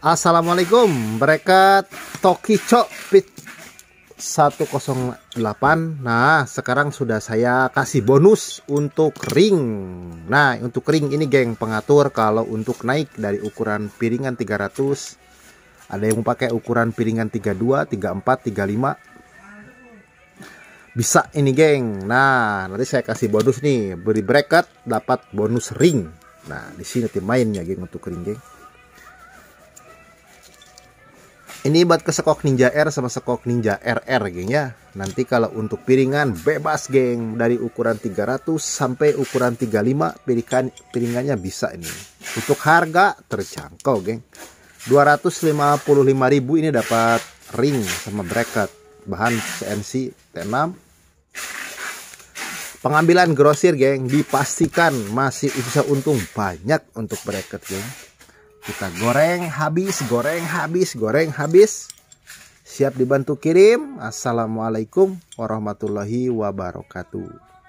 Assalamualaikum mereka Toki Pit 108 nah sekarang sudah saya kasih bonus untuk ring nah untuk ring ini geng pengatur kalau untuk naik dari ukuran piringan 300 ada yang pakai ukuran piringan 32 34 35 bisa ini geng nah nanti saya kasih bonus nih beri bracket dapat bonus ring nah di sini tim mainnya geng untuk ring geng ini buat ke Ninja R sama sekok Ninja RR geng ya. Nanti kalau untuk piringan bebas geng dari ukuran 300 sampai ukuran 35 piringan piringannya bisa ini. Untuk harga terjangkau geng. 255.000 ini dapat ring sama bracket bahan CNC T6 pengambilan grosir geng dipastikan masih bisa untung banyak untuk bracket geng kita goreng habis goreng habis goreng habis siap dibantu kirim assalamualaikum warahmatullahi wabarakatuh